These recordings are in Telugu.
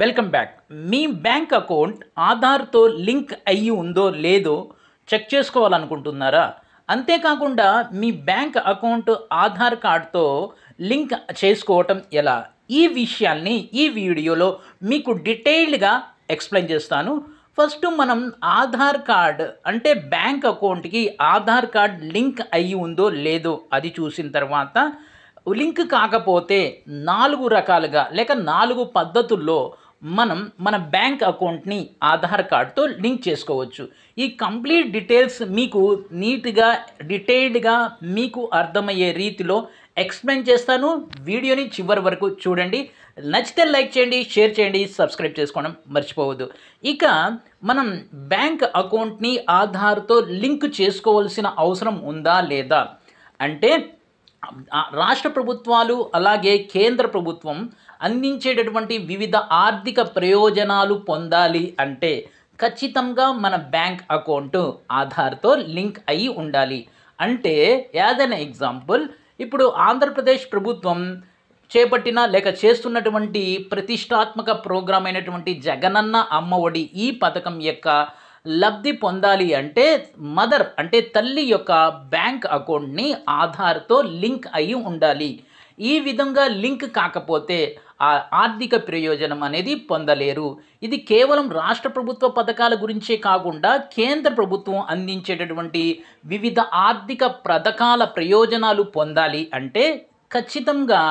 వెల్కమ్ బ్యాక్ మీ బ్యాంక్ అకౌంట్ ఆధార్తో లింక్ అయ్యి ఉందో లేదో చెక్ చేసుకోవాలనుకుంటున్నారా అంతేకాకుండా మీ బ్యాంక్ అకౌంట్ ఆధార్ కార్డ్తో లింక్ చేసుకోవటం ఎలా ఈ విషయాల్ని ఈ వీడియోలో మీకు డీటెయిల్డ్గా ఎక్స్ప్లెయిన్ చేస్తాను ఫస్ట్ మనం ఆధార్ కార్డ్ అంటే బ్యాంక్ అకౌంట్కి ఆధార్ కార్డ్ లింక్ అయ్యి ఉందో లేదో అది చూసిన తర్వాత లింక్ కాకపోతే నాలుగు రకాలుగా లేక నాలుగు పద్ధతుల్లో మనం మన బ్యాంక్ అకౌంట్ని ఆధార్ కార్డ్తో లింక్ చేసుకోవచ్చు ఈ కంప్లీట్ డీటెయిల్స్ మీకు నీట్గా డీటెయిల్డ్గా మీకు అర్థమయ్యే రీతిలో ఎక్స్ప్లెయిన్ చేస్తాను వీడియోని చివరి వరకు చూడండి నచ్చితే లైక్ చేయండి షేర్ చేయండి సబ్స్క్రైబ్ చేసుకోవడం మర్చిపోవద్దు ఇక మనం బ్యాంక్ అకౌంట్ని ఆధార్తో లింక్ చేసుకోవాల్సిన అవసరం ఉందా లేదా అంటే రాష్ట్ర ప్రభుత్వాలు అలాగే కేంద్ర ప్రభుత్వం అందించేటటువంటి వివిధ ఆర్థిక ప్రయోజనాలు పొందాలి అంటే ఖచ్చితంగా మన బ్యాంక్ అకౌంట్ ఆధార్తో లింక్ అయి ఉండాలి అంటే యాజ్ అన్ ఎగ్జాంపుల్ ఇప్పుడు ఆంధ్రప్రదేశ్ ప్రభుత్వం చేపట్టిన లేక చేస్తున్నటువంటి ప్రతిష్టాత్మక ప్రోగ్రాం అయినటువంటి జగనన్న అమ్మఒడి ఈ పథకం యొక్క లబ్ధి పొందాలి అంటే మదర్ అంటే తల్లి యొక్క బ్యాంక్ అకౌంట్ని ఆధార్తో లింక్ అయి ఉండాలి ఈ విధంగా లింక్ కాకపోతే ఆ ఆర్థిక ప్రయోజనం అనేది పొందలేరు ఇది కేవలం రాష్ట్ర ప్రభుత్వ పథకాల గురించే కాకుండా కేంద్ర ప్రభుత్వం అందించేటటువంటి వివిధ ఆర్థిక పథకాల ప్రయోజనాలు పొందాలి అంటే ఖచ్చితంగా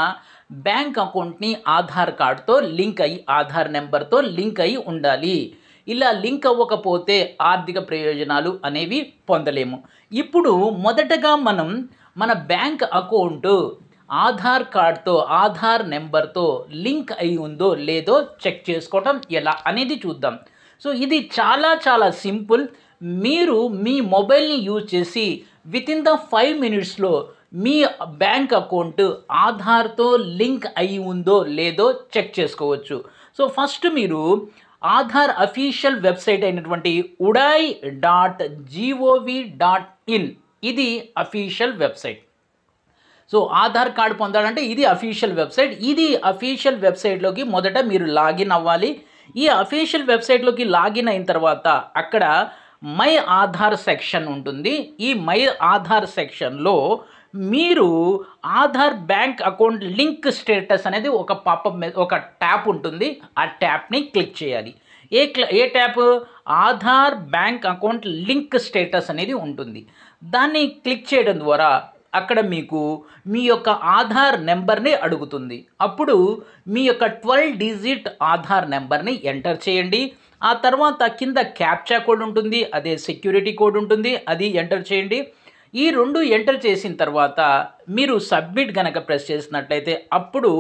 బ్యాంక్ అకౌంట్ని ఆధార్ కార్డ్తో లింక్ అయి ఆధార్ నెంబర్తో లింక్ అయి ఉండాలి ఇలా లింక్ అవ్వకపోతే ఆర్థిక ప్రయోజనాలు అనేవి పొందలేము ఇప్పుడు మొదటగా మనం మన బ్యాంక్ అకౌంటు ఆధార్ కార్డ్తో ఆధార్ నెంబర్తో లింక్ అయి ఉందో లేదో చెక్ చేసుకోవటం ఎలా అనేది చూద్దాం సో ఇది చాలా చాలా సింపుల్ మీరు మీ మొబైల్ని యూజ్ చేసి విత్ ఇన్ ద ఫైవ్ మినిట్స్లో మీ బ్యాంక్ అకౌంట్ ఆధార్తో లింక్ అయి ఉందో లేదో చెక్ చేసుకోవచ్చు సో ఫస్ట్ మీరు ఆధార్ అఫీషియల్ వెబ్సైట్ అయినటువంటి UIDAI dot gov dot in ఇది official website so Aadhaar card పొందాలంటే ఇది అఫీషియల్ వెబ్సైట్ ఇది అఫీషియల్ వెబ్సైట్లోకి మొదట మీరు లాగిన్ అవ్వాలి ఈ అఫీషియల్ వెబ్సైట్లోకి లాగిన్ అయిన తర్వాత అక్కడ మై ఆధార్ సెక్షన్ ఉంటుంది ఈ మై ఆధార్ సెక్షన్లో మీరు Aadhaar bank account link status అనేది ఒక పాప ఒక ట్యాప్ ఉంటుంది ఆ ట్యాప్ని క్లిక్ చేయాలి ఏ ఏ tap Aadhaar bank account link status అనేది ఉంటుంది దాన్ని క్లిక్ చేయడం ద్వారా అక్కడ మీకు మీ యొక్క ఆధార్ నెంబర్ని అడుగుతుంది అప్పుడు మీ యొక్క ట్వెల్వ్ డిజిట్ ఆధార్ నెంబర్ని ఎంటర్ చేయండి ఆ తర్వాత కింద క్యాప్చా కోడ్ ఉంటుంది అదే సెక్యూరిటీ కోడ్ ఉంటుంది అది ఎంటర్ చేయండి ఈ రెండు ఎంటర్ చేసిన తర్వాత మీరు సబ్మిట్ కనుక ప్రెస్ చేసినట్లయితే అప్పుడు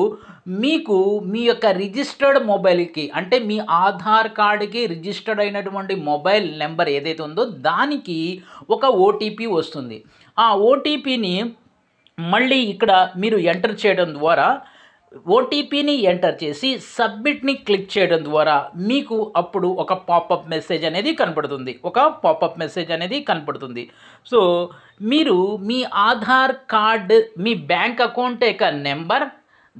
మీకు మీ యొక్క రిజిస్టర్డ్ మొబైల్కి అంటే మీ ఆధార్ కార్డుకి రిజిస్టర్డ్ అయినటువంటి మొబైల్ నెంబర్ ఏదైతే ఉందో దానికి ఒక ఓటీపీ వస్తుంది ఆ ఓటీపీని మళ్ళీ ఇక్కడ మీరు ఎంటర్ చేయడం ద్వారా ఓటీపీని ఎంటర్ చేసి సబ్మిట్ని క్లిక్ చేయడం ద్వారా మీకు అప్పుడు ఒక పాపప్ మెసేజ్ అనేది కనపడుతుంది ఒక పాపప్ మెసేజ్ అనేది కనపడుతుంది సో మీరు మీ ఆధార్ కార్డ్ మీ బ్యాంక్ అకౌంట్ యొక్క నెంబర్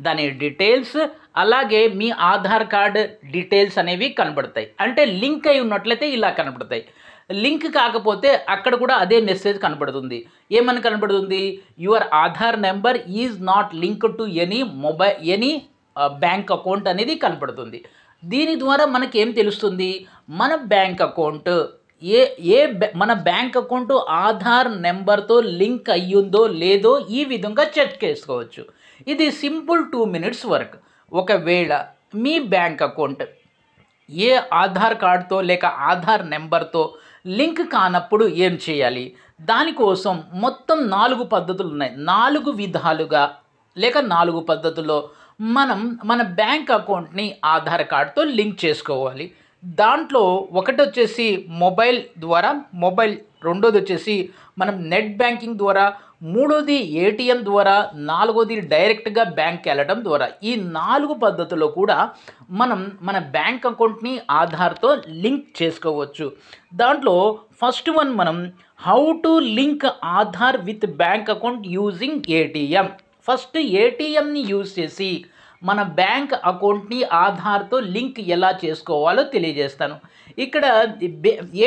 దాని డీటెయిల్స్ అలాగే మీ ఆధార్ కార్డ్ డీటెయిల్స్ అనేవి కనబడతాయి అంటే లింక్ అయి ఉన్నట్లయితే ఇలా కనబడతాయి లింక్ కాకపోతే అక్కడ కూడా అదే మెసేజ్ కనపడుతుంది ఏమని కనపడుతుంది your Aadhaar number is not link to any mobile any bank account అనేది కనపడుతుంది దీని ద్వారా మనకి ఏం తెలుస్తుంది మన బ్యాంక్ అకౌంట్ ఏ ఏ మన బ్యాంక్ అకౌంట్ ఆధార్ నెంబర్తో లింక్ అయ్యిందో లేదో ఈ విధంగా చెక్ చేసుకోవచ్చు ఇది సింపుల్ టూ మినిట్స్ వర్క్ ఒకవేళ మీ బ్యాంక్ అకౌంట్ ఏ ఆధార్ కార్డ్తో లేక ఆధార్ నెంబర్తో లింక్ కానప్పుడు ఏం చేయాలి దానికోసం మొత్తం నాలుగు పద్ధతులు ఉన్నాయి నాలుగు విధాలుగా లేక నాలుగు పద్ధతుల్లో మనం మన బ్యాంక్ అకౌంట్ని ఆధార్ కార్డుతో లింక్ చేసుకోవాలి దాంట్లో ఒకటి వచ్చేసి మొబైల్ ద్వారా మొబైల్ రెండోది వచ్చేసి మనం నెట్ బ్యాంకింగ్ ద్వారా మూడోది ఏటీఎం ద్వారా నాలుగోది డైరెక్ట్గా బ్యాంక్కి వెళ్ళడం ద్వారా ఈ నాలుగు పద్ధతుల్లో కూడా మనం మన బ్యాంక్ అకౌంట్ని ఆధార్తో లింక్ చేసుకోవచ్చు దాంట్లో ఫస్ట్ వన్ మనం how to link Aadhaar with bank account using ATM first ఏటీఎంని యూజ్ చేసి మన బ్యాంక్ అకౌంట్ని ఆధార్తో లింక్ ఎలా చేసుకోవాలో తెలియజేస్తాను ఇక్కడ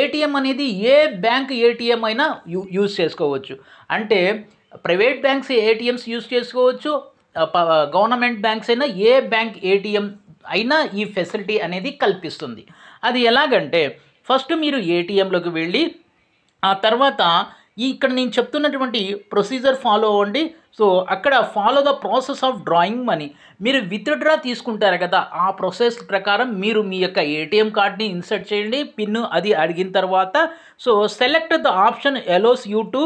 ఏటీఎం అనేది ఏ బ్యాంక్ ఏటీఎం అయినా యూ యూజ్ చేసుకోవచ్చు అంటే ప్రైవేట్ బ్యాంక్స్ ఏటీఎంస్ యూజ్ చేసుకోవచ్చు గవర్నమెంట్ బ్యాంక్స్ అయినా ఏ బ్యాంక్ ఏటీఎం అయినా ఈ ఫెసిలిటీ అనేది కల్పిస్తుంది అది ఎలాగంటే ఫస్ట్ మీరు ఏటీఎంలోకి వెళ్ళి ఆ తర్వాత ఇక్కడ నేను చెప్తున్నటువంటి ప్రొసీజర్ ఫాలో అవ్వండి సో అక్కడ follow the process of drawing money మీరు విత్డ్రా తీసుకుంటారు కదా ఆ ప్రాసెస్ ప్రకారం మీరు మీ యొక్క ఏటీఎం కార్డ్ని ఇన్సర్ట్ చేయండి పిన్ అది అడిగిన తర్వాత so select the option allows you to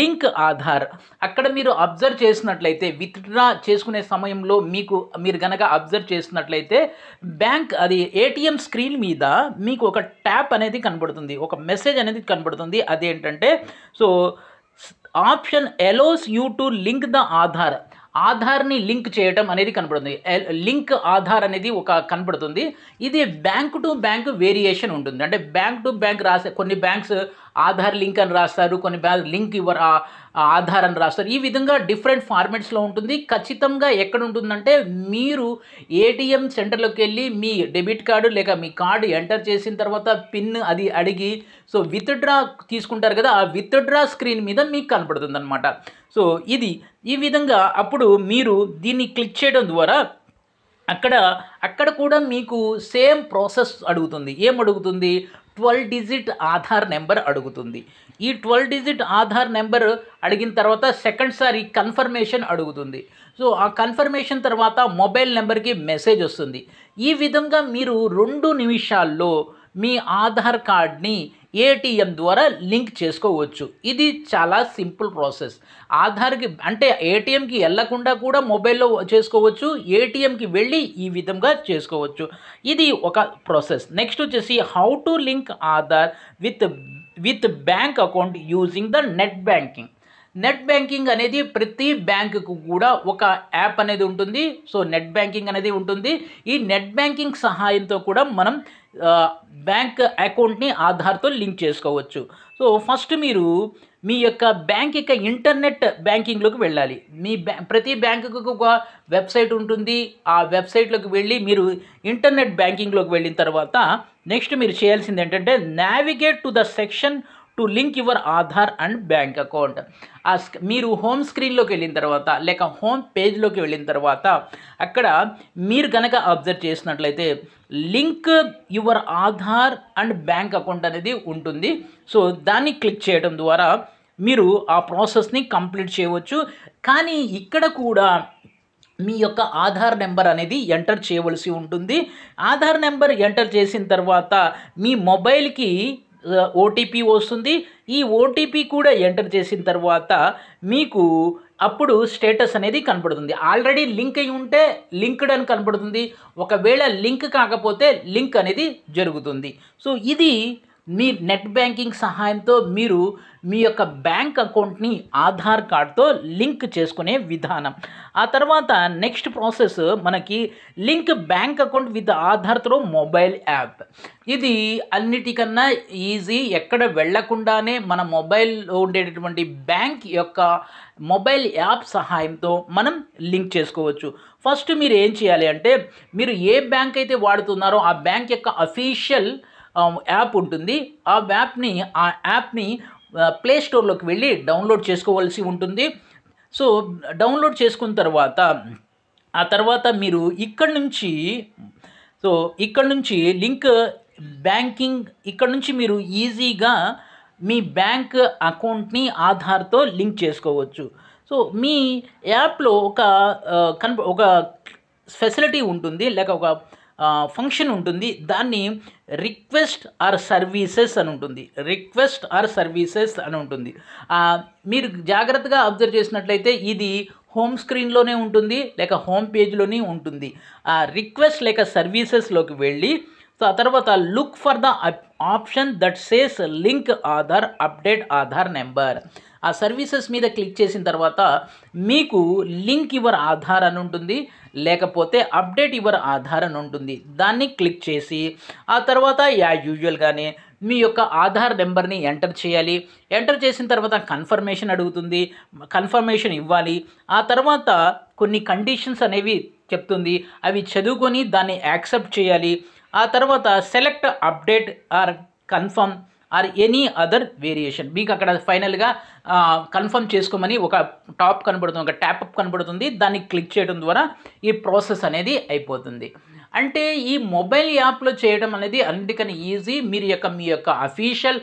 link Aadhaar అక్కడ మీరు అబ్జర్వ్ చేసినట్లయితే విత్డ్రా చేసుకునే సమయంలో మీకు మీరు కనుక అబ్జర్వ్ చేసినట్లయితే బ్యాంక్ అది ఏటీఎం స్క్రీన్ మీద మీకు ఒక ట్యాప్ అనేది కనబడుతుంది ఒక మెసేజ్ అనేది కనబడుతుంది అదేంటంటే so option allows you to link the Aadhaar ఆధార్ని లింక్ చేయటం అనేది కనపడుతుంది లింక్ ఆధార్ అనేది ఒక కనపడుతుంది ఇది బ్యాంక్ టు బ్యాంక్ వేరియేషన్ ఉంటుంది అంటే బ్యాంక్ టు బ్యాంక్ రాసే కొన్ని బ్యాంక్స్ ఆధార్ లింక్ అని రాస్తారు కొన్ని లింక్ ఇవ్వరు ఆధార్ అని రాస్తారు ఈ విధంగా డిఫరెంట్ ఫార్మాట్స్లో ఉంటుంది ఖచ్చితంగా ఎక్కడ ఉంటుందంటే మీరు ఏటీఎం సెంటర్లోకి వెళ్ళి మీ డెబిట్ కార్డు లేక మీ కార్డు ఎంటర్ చేసిన తర్వాత పిన్ అది అడిగి సో విత్డ్రా తీసుకుంటారు కదా ఆ విత్డ్రా స్క్రీన్ మీద మీకు కనపడుతుంది అనమాట సో ఇది ఈ విధంగా అప్పుడు మీరు దీన్ని క్లిక్ చేయడం ద్వారా అక్కడ అక్కడ కూడా మీకు సేమ్ ప్రాసెస్ అడుగుతుంది ఏం అడుగుతుంది ట్వెల్వ్ డిజిట్ ఆధార్ నెంబర్ అడుగుతుంది ఈ ట్వెల్వ్ డిజిట్ ఆధార్ నెంబర్ అడిగిన తర్వాత సెకండ్ సారి కన్ఫర్మేషన్ అడుగుతుంది సో ఆ కన్ఫర్మేషన్ తర్వాత మొబైల్ నెంబర్కి మెసేజ్ వస్తుంది ఈ విధంగా మీరు రెండు నిమిషాల్లో మీ ఆధార్ కార్డ్ని ఏటీఎం ద్వారా లింక్ చేసుకోవచ్చు ఇది చాలా సింపుల్ ప్రాసెస్ ఆధార్కి అంటే ఏటీఎంకి వెళ్ళకుండా కూడా మొబైల్లో చేసుకోవచ్చు ఏటీఎంకి వెళ్ళి ఈ విధంగా చేసుకోవచ్చు ఇది ఒక ప్రాసెస్ నెక్స్ట్ వచ్చేసి how to link Aadhaar with with bank account using the net banking net banking అనేది ప్రతి బ్యాంకుకు కూడా ఒక యాప్ అనేది ఉంటుంది సో నెట్ బ్యాంకింగ్ అనేది ఉంటుంది ఈ నెట్ బ్యాంకింగ్ సహాయంతో కూడా మనం బ్యాంక్ అకౌంట్ని ఆధార్తో లింక్ చేసుకోవచ్చు సో ఫస్ట్ మీరు మీ యొక్క బ్యాంక్ యొక్క ఇంటర్నెట్ బ్యాంకింగ్లోకి వెళ్ళాలి మీ బ్యా ప్రతి బ్యాంకుకు ఒక వెబ్సైట్ ఉంటుంది ఆ వెబ్సైట్లోకి వెళ్ళి మీరు ఇంటర్నెట్ బ్యాంకింగ్లోకి వెళ్ళిన తర్వాత నెక్స్ట్ మీరు చేయాల్సింది ఏంటంటే navigate to the section to link your Aadhaar and bank account ఆ మీరు హోమ్ స్క్రీన్లోకి వెళ్ళిన తర్వాత లేక హోమ్ పేజ్లోకి వెళ్ళిన తర్వాత అక్కడ మీరు కనుక అబ్జర్వ్ చేసినట్లయితే link your Aadhaar and bank account అనేది ఉంటుంది సో దాన్ని క్లిక్ చేయడం ద్వారా మీరు ఆ ప్రాసెస్ని కంప్లీట్ చేయవచ్చు కానీ ఇక్కడ కూడా మీ యొక్క ఆధార్ నెంబర్ అనేది ఎంటర్ చేయవలసి ఉంటుంది ఆధార్ నెంబర్ ఎంటర్ చేసిన తర్వాత మీ మొబైల్కి ఓటీపీ వస్తుంది ఈ ఓటీపీ కూడా ఎంటర్ చేసిన తర్వాత మీకు అప్పుడు స్టేటస్ అనేది కనపడుతుంది ఆల్రెడీ లింక్ అయి ఉంటే లింక్డ్ అని కనపడుతుంది ఒకవేళ లింక్ కాకపోతే లింక్ అనేది జరుగుతుంది సో ఇది మీ నెట్ బ్యాంకింగ్ సహాయంతో మీరు మీ యొక్క బ్యాంక్ అకౌంట్ని ఆధార్ కార్డ్తో లింక్ చేసుకునే విధానం ఆ తర్వాత నెక్స్ట్ ప్రాసెస్ మనకి link bank account with Aadhaar through mobile app ఇది అన్నిటికన్నా ఈజీ ఎక్కడ వెళ్లకుండానే మన మొబైల్లో ఉండేటటువంటి బ్యాంక్ యొక్క మొబైల్ యాప్ సహాయంతో మనం లింక్ చేసుకోవచ్చు ఫస్ట్ మీరు ఏం చేయాలి అంటే మీరు ఏ బ్యాంక్ అయితే వాడుతున్నారో ఆ బ్యాంక్ యొక్క అఫీషియల్ యాప్ ఉంటుంది ఆ యాప్ని ఆ యాప్ని ప్లే స్టోర్లోకి వెళ్ళి డౌన్లోడ్ చేసుకోవాల్సి ఉంటుంది సో డౌన్లోడ్ చేసుకున్న తర్వాత ఆ తర్వాత మీరు ఇక్కడ నుంచి సో ఇక్కడ నుంచి లింక్ బ్యాంకింగ్ ఇక్కడ నుంచి మీరు ఈజీగా మీ బ్యాంక్ అకౌంట్ని ఆధార్తో లింక్ చేసుకోవచ్చు సో మీ యాప్లో ఒక కన్ ఒక ఫెసిలిటీ ఉంటుంది లేక ఒక ఫంక్షన్ ఉంటుంది దాన్ని రిక్వెస్ట్ ఆర్ సర్వీసెస్ అని ఉంటుంది రిక్వెస్ట్ ఆర్ సర్వీసెస్ అని ఉంటుంది మీరు జాగ్రత్తగా అబ్జర్వ్ చేసినట్లయితే ఇది హోమ్ స్క్రీన్లోనే ఉంటుంది లేక హోమ్ పేజ్లోనే ఉంటుంది ఆ రిక్వెస్ట్ లేక సర్వీసెస్లోకి వెళ్ళి సో ఆ తర్వాత look for the option that says link Aadhaar update Aadhaar number ఆ సర్వీసెస్ మీద క్లిక్ చేసిన తర్వాత మీకు లింక్ యువర్ ఆధార్ అని ఉంటుంది లేకపోతే అప్డేట్ యువర్ ఆధార్ అని ఉంటుంది దాన్ని క్లిక్ చేసి ఆ తర్వాత యా యూజువల్గానే మీ యొక్క ఆధార్ నెంబర్ని ఎంటర్ చేయాలి ఎంటర్ చేసిన తర్వాత కన్ఫర్మేషన్ అడుగుతుంది కన్ఫర్మేషన్ ఇవ్వాలి ఆ తర్వాత కొన్ని కండిషన్స్ అనేవి చెప్తుంది అవి చదువుకొని దాన్ని యాక్సెప్ట్ చేయాలి ఆ తర్వాత select update or confirm or any other variation మీకు అక్కడ ఫైనల్గా కన్ఫర్మ్ చేసుకోమని ఒక టాప్ కనబడుతుంది ఒక ట్యాప్అప్ కనబడుతుంది దాన్ని క్లిక్ చేయడం ద్వారా ఈ ప్రాసెస్ అనేది అయిపోతుంది అంటే ఈ మొబైల్ యాప్లో చేయడం అనేది అందుకని ఈజీ మీరు యొక్క మీ యొక్క అఫీషియల్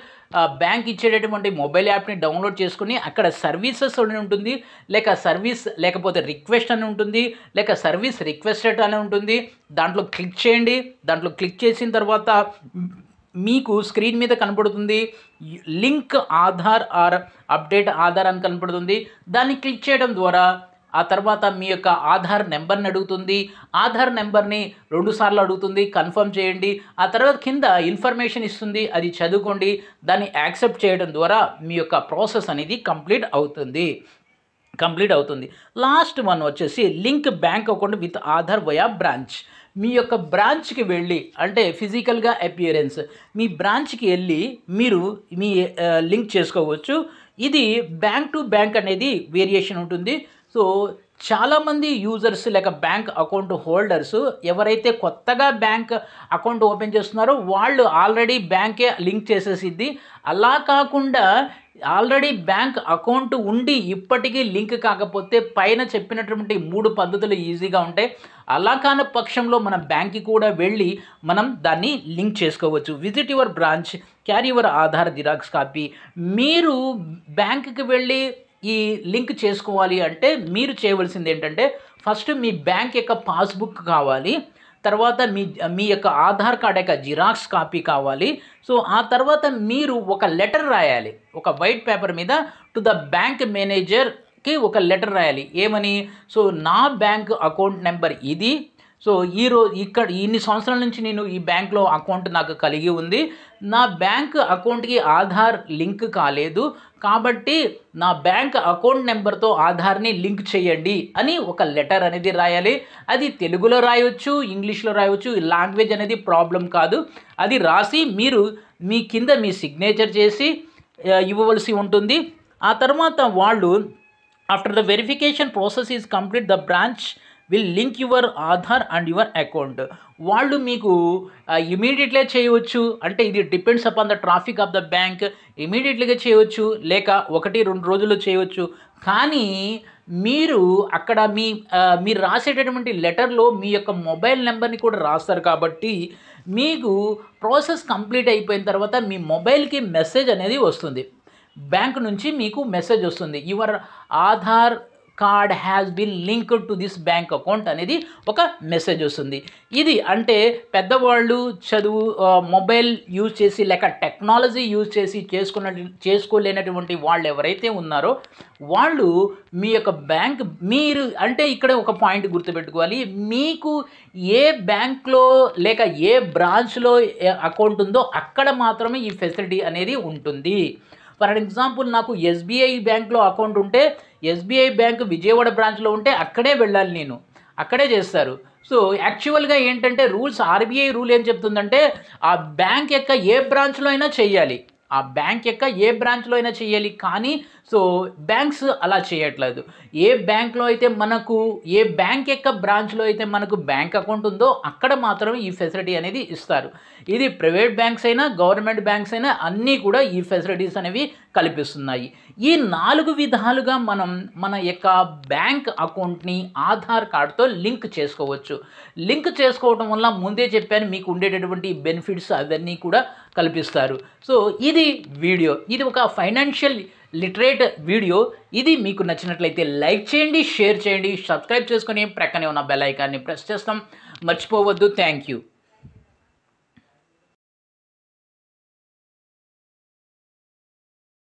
బ్యాంక్ ఇచ్చేటటువంటి మొబైల్ యాప్ని డౌన్లోడ్ చేసుకుని అక్కడ సర్వీసెస్ అని ఉంటుంది లేక సర్వీస్ లేకపోతే రిక్వెస్ట్ అని ఉంటుంది లేక సర్వీస్ రిక్వెస్టెడ్ అని ఉంటుంది దాంట్లో క్లిక్ చేయండి దాంట్లో క్లిక్ చేసిన తర్వాత మీకు స్క్రీన్ మీద కనపడుతుంది link Aadhaar or update Aadhaar అని కనపడుతుంది దాన్ని క్లిక్ చేయడం ద్వారా ఆ తర్వాత మీ యొక్క ఆధార్ నెంబర్ని అడుగుతుంది ఆధార్ నెంబర్ని రెండుసార్లు అడుగుతుంది కన్ఫర్మ్ చేయండి ఆ తర్వాత కింద ఇన్ఫర్మేషన్ ఇస్తుంది అది చదువుకోండి దాన్ని యాక్సెప్ట్ చేయడం ద్వారా మీ యొక్క ప్రాసెస్ అనేది కంప్లీట్ అవుతుంది కంప్లీట్ అవుతుంది లాస్ట్ వన్ వచ్చేసి link bank account with Aadhaar via branch మీ యొక్క బ్రాంచ్కి వెళ్ళి అంటే ఫిజికల్గా అపియరెన్స్ మీ బ్రాంచ్కి వెళ్ళి మీరు మీ లింక్ చేసుకోవచ్చు ఇది బ్యాంక్ టు బ్యాంక్ అనేది వేరియేషన్ ఉంటుంది సో చాలామంది యూజర్స్ లేక బ్యాంక్ అకౌంట్ హోల్డర్స్ ఎవరైతే కొత్తగా బ్యాంక్ అకౌంట్ ఓపెన్ చేస్తున్నారో వాళ్ళు ఆల్రెడీ బ్యాంకే లింక్ చేసేసిద్ది అలా కాకుండా ఆల్రెడీ బ్యాంక్ అకౌంట్ ఉండి ఇప్పటికీ లింక్ కాకపోతే పైన చెప్పినటువంటి మూడు పద్ధతులు ఈజీగా ఉంటాయి అలా కాని పక్షంలో మనం బ్యాంక్కి కూడా వెళ్ళి మనం దాన్ని లింక్ చేసుకోవచ్చు visit your branch carry your Aadhaar xerox copy మీరు బ్యాంకుకి వెళ్ళి ఈ లింక్ చేసుకోవాలి అంటే మీరు చేయవలసింది ఏంటంటే ఫస్ట్ మీ బ్యాంక్ యొక్క పాస్బుక్ కావాలి తర్వాత మీ మీ యొక్క ఆధార్ కార్డ్ యొక్క జిరాక్స్ కాపీ కావాలి సో ఆ తర్వాత మీరు ఒక లెటర్ రాయాలి ఒక వైట్ పేపర్ మీద టు ద బ్యాంక్ మేనేజర్ కి ఒక లెటర్ రాయాలి ఏమని సో నా బ్యాంక్ అకౌంట్ నెంబర్ ఇది సో ఈరోజు ఇక్కడ ఇన్ని సంవత్సరాల నుంచి నేను ఈ బ్యాంక్లో అకౌంట్ నాకు కలిగి ఉంది నా బ్యాంక్ అకౌంట్కి ఆధార్ లింక్ కాలేదు కాబట్టి నా బ్యాంక్ అకౌంట్ నెంబర్తో ఆధార్ని లింక్ చేయండి అని ఒక లెటర్ అనేది రాయాలి అది తెలుగులో రాయవచ్చు ఇంగ్లీష్లో రాయవచ్చు లాంగ్వేజ్ అనేది ప్రాబ్లం కాదు అది రాసి మీరు మీ కింద మీ సిగ్నేచర్ చేసి ఇవ్వవలసి ఉంటుంది ఆ తర్వాత వాళ్ళు after the verification process is complete the branch will link your Aadhaar and your account వాళ్ళు మీకు ఇమీడియట్లీ చేయవచ్చు అంటే ఇది depends upon the traffic of the bank ఇమీడియట్లీగా చేయవచ్చు లేక ఒకటి రెండు రోజుల్లో చేయవచ్చు కానీ మీరు అక్కడ మీ మీరు రాసేటటువంటి లెటర్లో మీ యొక్క మొబైల్ నెంబర్ని కూడా రాస్తారు కాబట్టి మీకు ప్రాసెస్ కంప్లీట్ అయిపోయిన తర్వాత మీ మొబైల్కి మెసేజ్ అనేది వస్తుంది బ్యాంక్ నుంచి మీకు మెసేజ్ వస్తుంది your Aadhaar card has been linked to this bank account అనేది ఒక మెసేజ్ వస్తుంది ఇది అంటే పెద్దవాళ్ళు చదువు మొబైల్ యూజ్ చేసి లేక టెక్నాలజీ యూజ్ చేసి చేసుకున్న చేసుకోలేనటువంటి వాళ్ళు ఎవరైతే ఉన్నారో వాళ్ళు మీ యొక్క బ్యాంక్ మీరు అంటే ఇక్కడ ఒక పాయింట్ గుర్తుపెట్టుకోవాలి మీకు ఏ బ్యాంక్లో లేక ఏ బ్రాంచ్లో అకౌంట్ ఉందో అక్కడ మాత్రమే ఈ ఫెసిలిటీ అనేది ఉంటుంది ఫర్ ఎగ్జాంపుల్ నాకు ఎస్బీఐ బ్యాంక్లో అకౌంట్ ఉంటే ఎస్బీఐ బ్యాంక్ విజయవాడ బ్రాంచ్లో ఉంటే అక్కడే వెళ్ళాలి నేను అక్కడే చేస్తారు సో యాక్చువల్గా ఏంటంటే రూల్స్ ఆర్బీఐ రూల్ ఏం చెప్తుందంటే ఆ బ్యాంక్ యొక్క ఏ బ్రాంచ్లో అయినా చేయాలి ఆ బ్యాంక్ యొక్క ఏ బ్రాంచ్లో అయినా చేయాలి కానీ సో బ్యాంక్స్ అలా చేయట్లేదు ఏ బ్యాంక్లో అయితే మనకు ఏ బ్యాంక్ యొక్క బ్రాంచ్లో అయితే మనకు బ్యాంక్ అకౌంట్ ఉందో అక్కడ మాత్రమే ఈ ఫెసిలిటీ అనేది ఇస్తారు ఇది ప్రైవేట్ బ్యాంక్స్ అయినా గవర్నమెంట్ బ్యాంక్స్ అయినా అన్నీ కూడా ఈ ఫెసిలిటీస్ అనేవి కల్పిస్తున్నాయి ఈ నాలుగు విధాలుగా మనం మన యొక్క బ్యాంక్ అకౌంట్ని ఆధార్ కార్డ్తో లింక్ చేసుకోవచ్చు లింక్ చేసుకోవడం వల్ల ముందే చెప్పాను మీకు ఉండేటటువంటి బెనిఫిట్స్ అవన్నీ కూడా కల్పిస్తారు సో ఇది వీడియో ఇది ఒక ఫైనాన్షియల్ లిటరేట్ వీడియో ఇది మీకు నచ్చినట్లయితే లైక్ చేయండి షేర్ చేయండి సబ్స్క్రైబ్ చేసుకొని ప్రక్కనే ఉన్న బెల్ ఐకాన్ని ప్రెస్ చేస్తాం మర్చిపోవద్దు థ్యాంక్ యూ